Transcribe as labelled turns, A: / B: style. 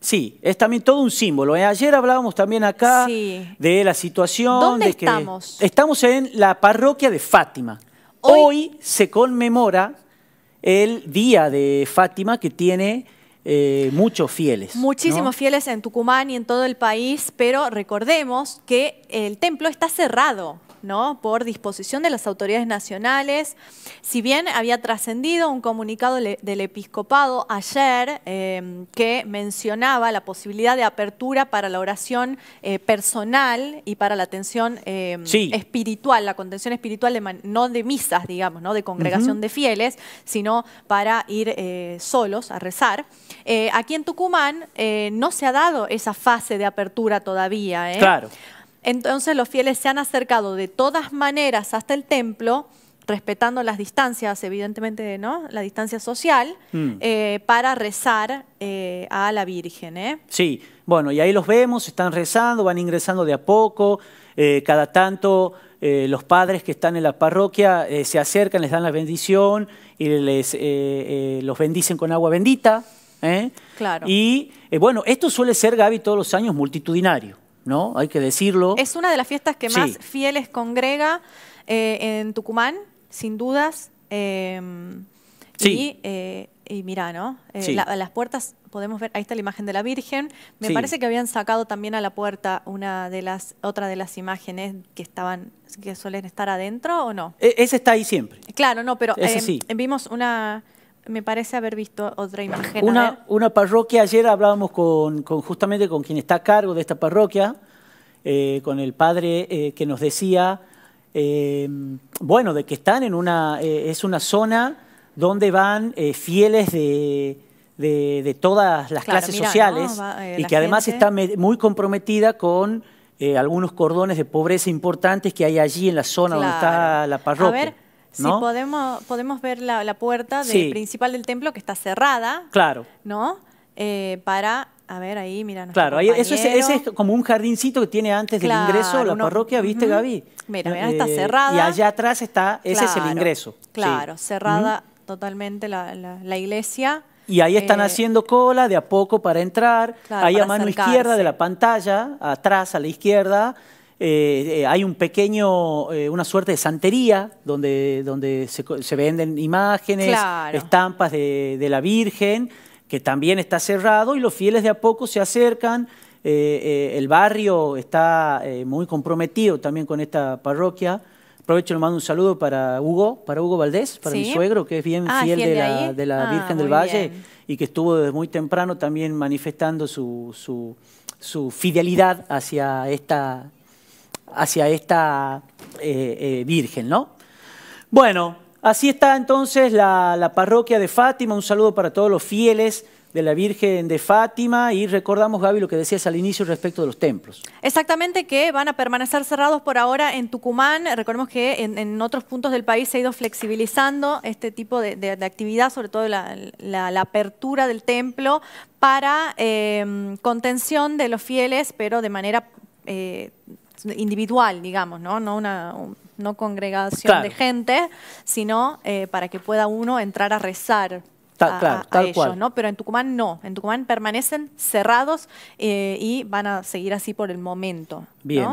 A: Sí, es también todo un símbolo. ¿eh? Ayer hablábamos también acá de la situación. ¿Dónde estamos? Estamos en la parroquia de Fátima. Hoy, se conmemora el día de Fátima que tiene eh, muchos fieles. Muchísimos
B: fieles en Tucumán y en todo el país, pero recordemos que el templo está cerrado. ¿no? por disposición de las autoridades nacionales. Si bien había trascendido un comunicado del episcopado ayer em, que mencionaba la posibilidad de apertura para la oración eh, personal y para la atención em, espiritual, la contención espiritual no de misas, digamos, ¿no? de congregación de fieles, sino para ir eh, solos a rezar. Eh, aquí en Tucumán no se ha dado esa fase de apertura todavía. Claro. Entonces los fieles se han acercado de todas maneras hasta el templo, respetando las distancias, evidentemente, ¿no? La distancia social, mm. eh, para rezar eh, a la Virgen. ¿eh?
A: Sí, bueno, y ahí los vemos, están rezando, van ingresando de a poco, cada tanto los padres que están en la parroquia se acercan, les dan la bendición y les, los bendicen con agua bendita. Claro. Y bueno, esto suele ser, Gaby, todos los años multitudinario. ¿no? Hay que decirlo.
B: Es una de las fiestas que más fieles congrega eh, en Tucumán, sin dudas. Em, sí. Eh, y, mirá, ¿no? Eh, las puertas, podemos ver, ahí está la imagen de la Virgen. Me parece que habían sacado también a la puerta una de las, otra de las imágenes que estaban, que suelen estar adentro, ¿o no?
A: E, esa está ahí siempre.
B: Claro, no, pero em, vimos una me parece haber visto otra imagen. Una,
A: una parroquia, ayer hablábamos con, justamente con quien está a cargo de esta parroquia, eh, con el padre eh, que nos decía, eh, bueno, de que están en una, es una zona donde van fieles de, todas las clases sociales y que además está muy comprometida con... algunos cordones de pobreza importantes que hay allí en la zona donde está la parroquia. Sí,
B: podemos, podemos ver la, puerta principal del templo que está cerrada. Claro. ¿No? Eh, para a ver, ahí, mira. Claro, ahí, eso es, ese
A: es como un jardincito que tiene antes del ingreso a la parroquia, ¿viste, Gaby?
B: Mira, mira, eh, está cerrada. Y allá
A: atrás está, ese es el ingreso. Claro, cerrada
B: totalmente la, la, iglesia. Y ahí están eh,
A: haciendo cola de a poco para entrar. Claro, ahí a mano izquierda de la pantalla, atrás a la izquierda, eh, eh, hay un pequeño, eh, una suerte de santería donde, donde se, venden imágenes, estampas de, la Virgen, que también está cerrado y los fieles de a poco se acercan. el barrio está muy comprometido también con esta parroquia. Aprovecho, le mando un saludo para Hugo, para Hugo Valdés, para mi suegro, que es bien ah, fiel, de, la, ah, Virgen del Valle y que estuvo desde muy temprano también manifestando su, su fidelidad hacia esta hacia esta eh, eh, Virgen, ¿no? Bueno, así está entonces la, parroquia de Fátima. Un saludo para todos los fieles de la Virgen de Fátima y recordamos, Gaby, lo que decías al inicio respecto de los templos.
B: Exactamente, que van a permanecer cerrados por ahora en Tucumán. Recordemos que en, otros puntos del país se ha ido flexibilizando este tipo de, actividad, sobre todo la, apertura del templo para eh, contención de los fieles, pero de manera individual, digamos, ¿no? No una no congregación de gente, sino eh, para que pueda uno entrar a rezar. ¿no? Pero en Tucumán no, en Tucumán permanecen cerrados eh, y van a seguir así por el momento. Bien.